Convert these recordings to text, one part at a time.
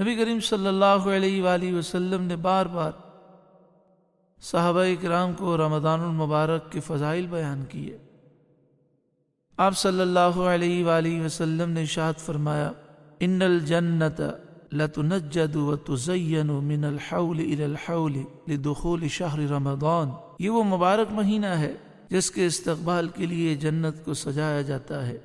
نبی کریم صلی اللہ علیہ وآلہ وسلم نے بار بار صحابہ اکرام کو رمضان المبارک کے فضائل بیان کیے آپ صلی اللہ علیہ وآلہ وسلم نے شاعت فرمایا ان الجنت لتنجد من الحول الحول الى لدخول رمضان یہ وہ مبارک مہینہ ہے جس کے استقبال کے لیے جنت کو سجایا جاتا ہے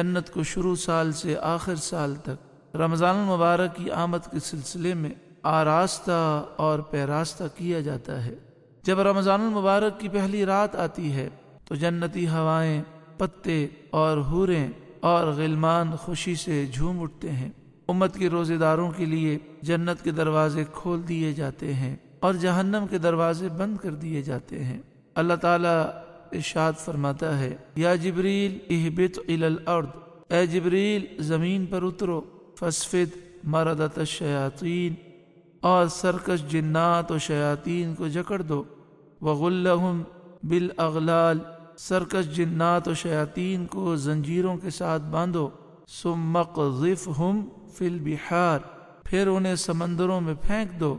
جنت کو شروع سال سے آخر سال تک رمضان المبارک کی آمد کے سلسلے میں آراستہ اور پیراستہ کیا جاتا ہے جب رمضان المبارک کی پہلی رات آتی ہے تو جنتی ہوائیں پتے اور حوریں اور غلمان خوشی سے جھوم اٹھتے ہیں امت کے روزے داروں کے لیے جنت کے دروازے کھول دیے جاتے ہیں اور جہنم کے دروازے بند کر دیے جاتے ہیں اللہ تعالیٰ ارشاد فرماتا ہے یا جبریل یہ الارض اے جبریل زمین پر اترو فسفد مردت شیاطین اور سرکش جنات و شیاطین کو جکڑ دو وغلہم بالاغلال اغلال جنات و شیاطین کو زنجیروں کے ساتھ باندھو سمق مقرف ہم فل بہار پھر انہیں سمندروں میں پھینک دو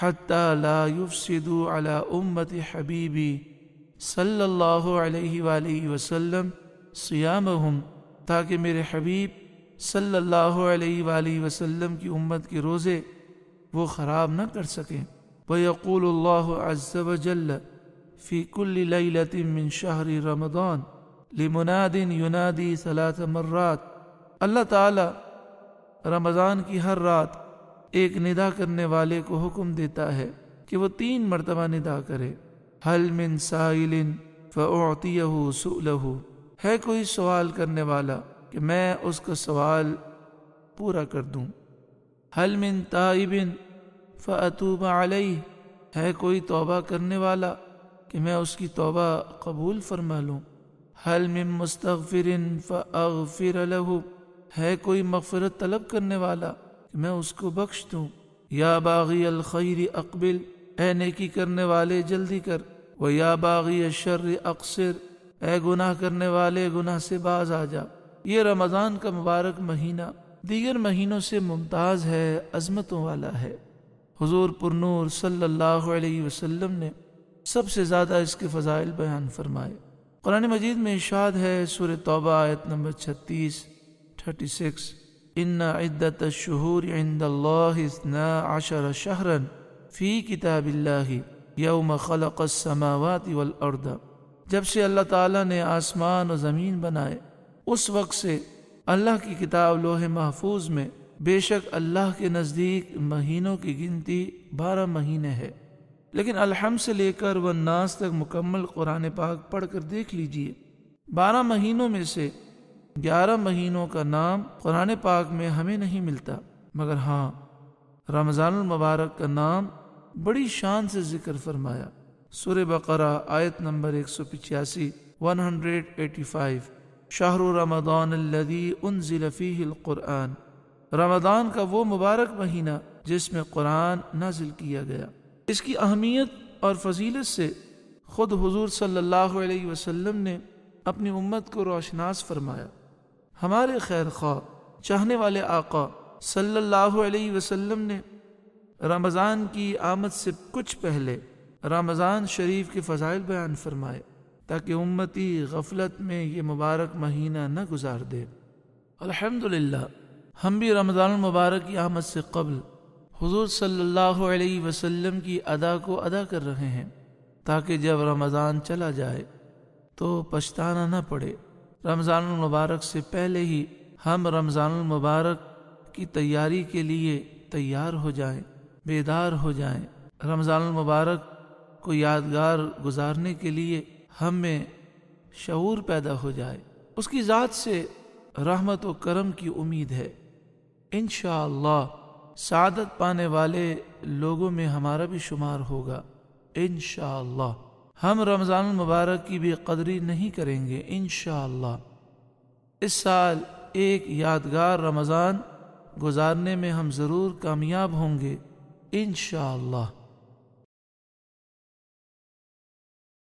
حتی لا سدو علا امت حبیبی صلی اللہ علیہ وآلہ وسلم سیام ہوں تاکہ میرے حبیب صلی اللہ علیہ وآلہ وسلم کی امت کے روزے وہ خراب نہ کر سکیں بقول اللہ عز و جل لیلت من شہر رمضان لمنا ینادی یونادی مرات اللہ تعالی رمضان کی ہر رات ایک ندا کرنے والے کو حکم دیتا ہے کہ وہ تین مرتبہ ندا کرے حل من سائل ہُ اللہ ہے کوئی سوال کرنے والا کہ میں اس کا سوال پورا کر دوں حل طائبن تائبن فعتوب علیہ ہے کوئی توبہ کرنے والا کہ میں اس کی توبہ قبول فرما لوں حل من مستغفر فاغفر له ہے کوئی مغفرت طلب کرنے والا کہ میں اس کو بخش دوں یا باغی الخیر اقبل اے نیکی کرنے والے جلدی کر و یا باغی الشر اقصر اے گناہ کرنے والے گناہ سے باز آ جا یہ رمضان کا مبارک مہینہ دیگر مہینوں سے ممتاز ہے عظمتوں والا ہے حضور پرنور صلی اللہ علیہ وسلم نے سب سے زیادہ اس کے فضائل بیان فرمائے قرآن مجید میں اشاد ہے سور توبہ آیت نمبر چھتیس تھرٹی سکس ان الشہور عند اللہ عشر شہرن فی کتاب اللہ یوم خلق والارض جب سے اللہ تعالیٰ نے آسمان و زمین بنائے اس وقت سے اللہ کی کتاب لوہ محفوظ میں بے شک اللہ کے نزدیک مہینوں کی گنتی بارہ مہینے ہے لیکن الحم سے لے کر و ناز تک مکمل قرآن پاک پڑھ کر دیکھ لیجئے بارہ مہینوں میں سے گیارہ مہینوں کا نام قرآن پاک میں ہمیں نہیں ملتا مگر ہاں رمضان المبارک کا نام بڑی شان سے ذکر فرمایا سور بقرہ آیت نمبر ایک سو پچاسی ون ہنڈریڈ ایٹی فائیو شاہ رمضان الذي انزل فیه القرآن رمضان کا وہ مبارک مہینہ جس میں قرآن نازل کیا گیا اس کی اہمیت اور فضیلت سے خود حضور صلی اللہ علیہ وسلم نے اپنی امت کو روشناس فرمایا ہمارے خیر خواہ چاہنے والے آقا صلی اللہ علیہ وسلم نے رمضان کی آمد سے کچھ پہلے رمضان شریف کے فضائل بیان فرمائے تاکہ امتی غفلت میں یہ مبارک مہینہ نہ گزار دے الحمد ہم بھی رمضان المبارک کی آمد سے قبل حضور صلی اللہ علیہ وسلم کی ادا کو ادا کر رہے ہیں تاکہ جب رمضان چلا جائے تو پچھتانا نہ پڑے رمضان المبارک سے پہلے ہی ہم رمضان المبارک کی تیاری کے لیے تیار ہو جائیں بیدار ہو جائیں رمضان المبارک کو یادگار گزارنے کے لیے ہم میں شعور پیدا ہو جائے اس کی ذات سے رحمت و کرم کی امید ہے انشاءاللہ اللہ سعادت پانے والے لوگوں میں ہمارا بھی شمار ہوگا انشاءاللہ اللہ ہم رمضان المبارک کی بھی قدری نہیں کریں گے انشاءاللہ اللہ اس سال ایک یادگار رمضان گزارنے میں ہم ضرور کامیاب ہوں گے انشاءاللہ اللہ